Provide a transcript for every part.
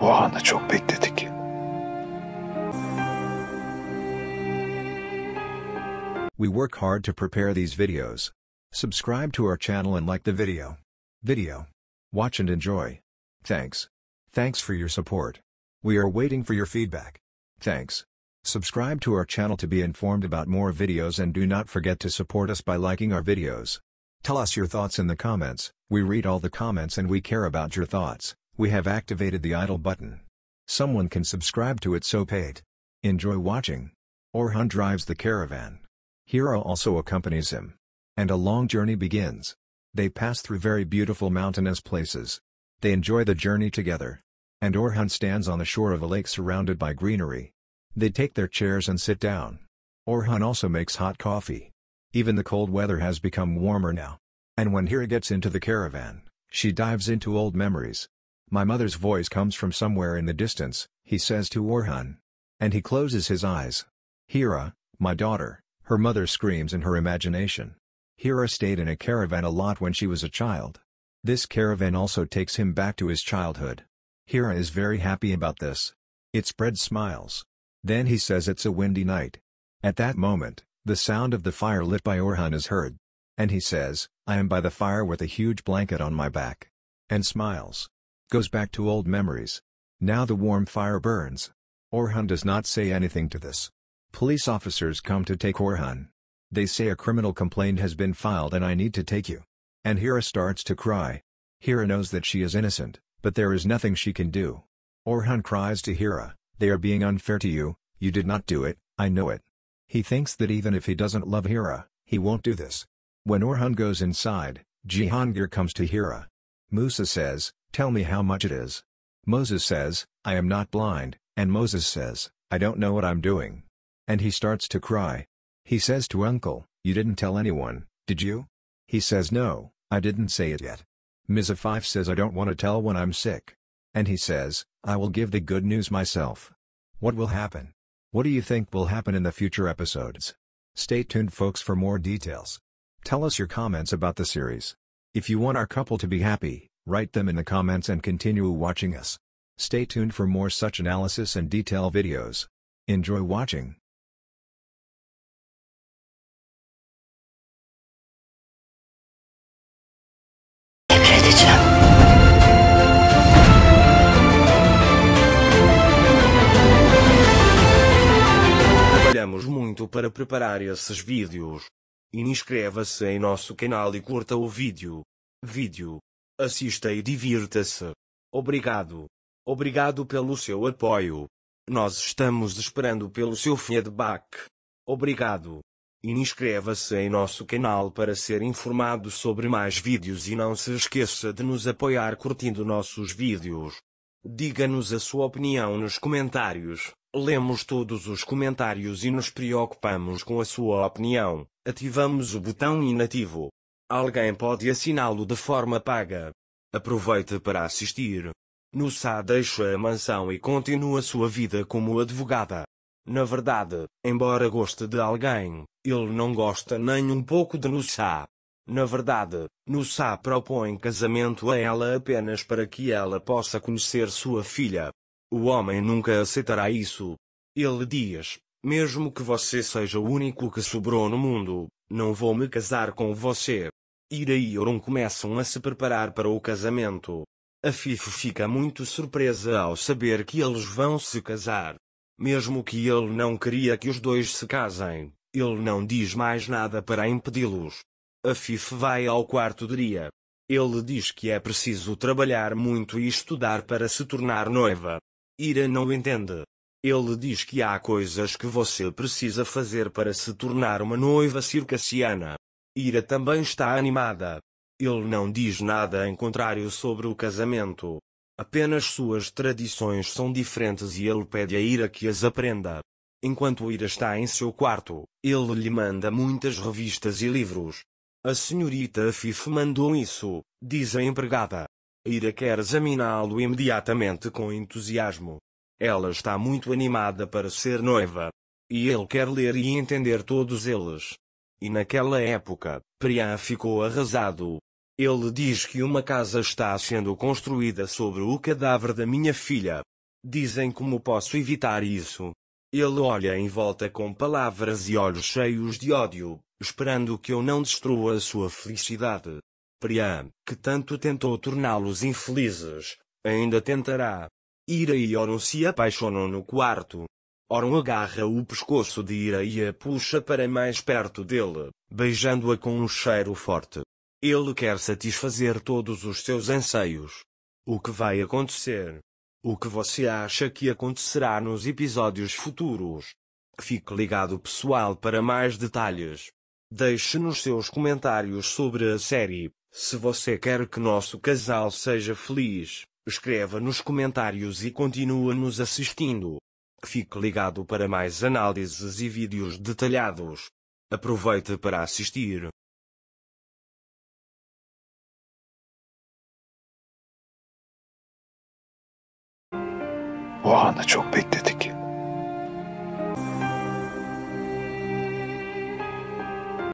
Bu anı çok bekledik. We work hard to prepare these videos. Subscribe to our channel and like the video. Video. Watch and enjoy. Thanks. Thanks for your support. We are waiting for your feedback. Thanks. Subscribe to our channel to be informed about more videos and do not forget to support us by liking our videos. Tell us your thoughts in the comments, we read all the comments and we care about your thoughts. We have activated the idle button. Someone can subscribe to it so paid. Enjoy watching. Orhan drives the caravan. Hira also accompanies him. And a long journey begins. They pass through very beautiful mountainous places. They enjoy the journey together. And Orhan stands on the shore of a lake surrounded by greenery. They take their chairs and sit down. Orhan also makes hot coffee. Even the cold weather has become warmer now. And when Hira gets into the caravan, she dives into old memories. My mother's voice comes from somewhere in the distance, he says to Orhan. And he closes his eyes. Hira, my daughter, her mother screams in her imagination. Hira stayed in a caravan a lot when she was a child. This caravan also takes him back to his childhood. Hira is very happy about this. It spreads smiles. Then he says it's a windy night. At that moment, the sound of the fire lit by Orhan is heard. And he says, I am by the fire with a huge blanket on my back. And smiles. Goes back to old memories. Now the warm fire burns. Orhan does not say anything to this. Police officers come to take Orhan. They say a criminal complaint has been filed and I need to take you. And Hira starts to cry. Hira knows that she is innocent, but there is nothing she can do. Orhan cries to Hira, they are being unfair to you, you did not do it, I know it. He thinks that even if he doesn't love Hira, he won't do this. When Orhan goes inside, Jihangir comes to Hira. Musa says, Tell me how much it is. Moses says, I am not blind, and Moses says, I don't know what I'm doing. And he starts to cry. He says to uncle, you didn't tell anyone, did you? He says no, I didn't say it yet. Ms. Fife says I don't want to tell when I'm sick. And he says, I will give the good news myself. What will happen? What do you think will happen in the future episodes? Stay tuned folks for more details. Tell us your comments about the series. If you want our couple to be happy, Write them in the comments and continue watching us. Stay tuned for more such analysis and detail videos. Enjoy watching. Trabalhamos muito para preparar esses vídeos. Inscreva-se em nosso canal e curta o vídeo. Vídeo. Assista e divirta-se. Obrigado. Obrigado pelo seu apoio. Nós estamos esperando pelo seu feedback. Obrigado. inscreva-se em nosso canal para ser informado sobre mais vídeos e não se esqueça de nos apoiar curtindo nossos vídeos. Diga-nos a sua opinião nos comentários. Lemos todos os comentários e nos preocupamos com a sua opinião. Ativamos o botão inativo Alguém pode assiná-lo de forma paga. Aproveite para assistir. Nussá deixa a mansão e continua sua vida como advogada. Na verdade, embora goste de alguém, ele não gosta nem um pouco de Nussá. Na verdade, Nussá propõe casamento a ela apenas para que ela possa conhecer sua filha. O homem nunca aceitará isso. Ele diz, mesmo que você seja o único que sobrou no mundo, não vou me casar com você. Ira e Oron começam a se preparar para o casamento. A Fifo fica muito surpresa ao saber que eles vão se casar. Mesmo que ele não queria que os dois se casem, ele não diz mais nada para impedi-los. A Fifo vai ao quarto de Ria. Ele diz que é preciso trabalhar muito e estudar para se tornar noiva. Ira não entende. Ele diz que há coisas que você precisa fazer para se tornar uma noiva circassiana. Ira também está animada. Ele não diz nada em contrário sobre o casamento. Apenas suas tradições são diferentes e ele pede a Ira que as aprenda. Enquanto Ira está em seu quarto, ele lhe manda muitas revistas e livros. A senhorita Fife mandou isso, diz a empregada. Ira quer examiná-lo imediatamente com entusiasmo. Ela está muito animada para ser noiva. E ele quer ler e entender todos eles. E naquela época, Priam ficou arrasado. Ele diz que uma casa está sendo construída sobre o cadáver da minha filha. Dizem como posso evitar isso. Ele olha em volta com palavras e olhos cheios de ódio, esperando que eu não destrua a sua felicidade. Priam, que tanto tentou torná-los infelizes, ainda tentará. Ira e Oron se apaixonam no quarto. Oron agarra o pescoço de Ira e a puxa para mais perto dele, beijando-a com um cheiro forte. Ele quer satisfazer todos os seus anseios. O que vai acontecer? O que você acha que acontecerá nos episódios futuros? Fique ligado pessoal para mais detalhes. Deixe nos seus comentários sobre a série, se você quer que nosso casal seja feliz. Escreva nos comentários e continua nos assistindo. Fique ligado para mais análises e vídeos detalhados. Aproveite para assistir. O anı çok bekledik.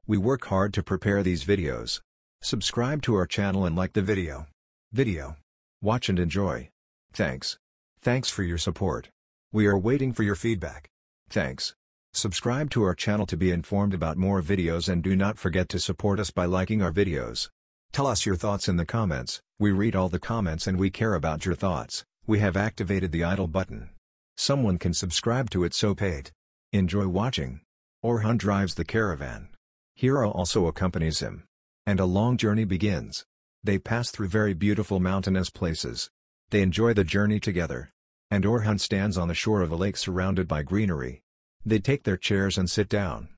We work hard to prepare these videos. Subscribe to our channel and like the video. Video. Watch and enjoy. Thanks. Thanks for your support. We are waiting for your feedback. Thanks. Subscribe to our channel to be informed about more videos and do not forget to support us by liking our videos. Tell us your thoughts in the comments, we read all the comments and we care about your thoughts, we have activated the idle button. Someone can subscribe to it so paid. Enjoy watching. Orhan drives the caravan. Hero also accompanies him. And a long journey begins. They pass through very beautiful mountainous places. They enjoy the journey together. And Orhan stands on the shore of a lake surrounded by greenery. They take their chairs and sit down.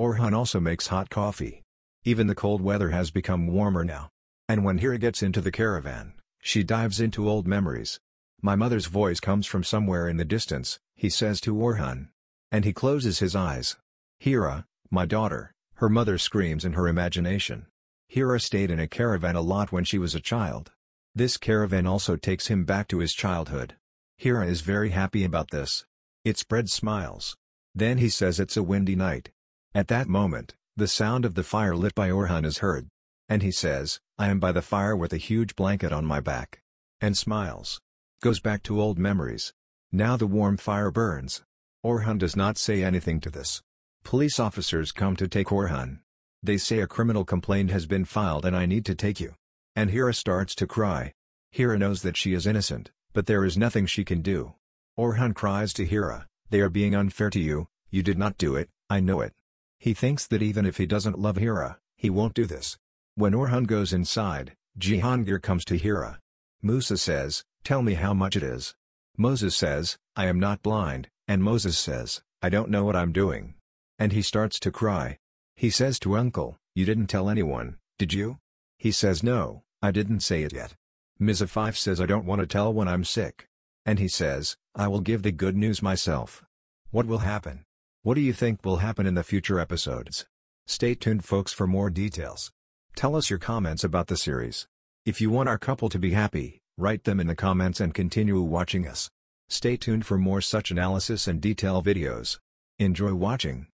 Orhan also makes hot coffee. Even the cold weather has become warmer now. And when Hira gets into the caravan, she dives into old memories. My mother's voice comes from somewhere in the distance, he says to Orhan. And he closes his eyes. Hira, my daughter, her mother screams in her imagination. Hira stayed in a caravan a lot when she was a child. This caravan also takes him back to his childhood. Hira is very happy about this. It spreads smiles. Then he says it's a windy night. At that moment, the sound of the fire lit by Orhan is heard. And he says, I am by the fire with a huge blanket on my back. And smiles. Goes back to old memories. Now the warm fire burns. Orhan does not say anything to this. Police officers come to take Orhan. They say a criminal complaint has been filed and I need to take you. And Hira starts to cry. Hira knows that she is innocent, but there is nothing she can do. Orhan cries to Hira, they are being unfair to you, you did not do it, I know it. He thinks that even if he doesn't love Hira, he won't do this. When Orhan goes inside, Jihangir comes to Hira. Musa says, tell me how much it is. Moses says, I am not blind, and Moses says, I don't know what I'm doing. And he starts to cry, he says to uncle, you didn't tell anyone, did you? He says no, I didn't say it yet. Ms. Afif says I don't want to tell when I'm sick. And he says, I will give the good news myself. What will happen? What do you think will happen in the future episodes? Stay tuned folks for more details. Tell us your comments about the series. If you want our couple to be happy, write them in the comments and continue watching us. Stay tuned for more such analysis and detail videos. Enjoy watching.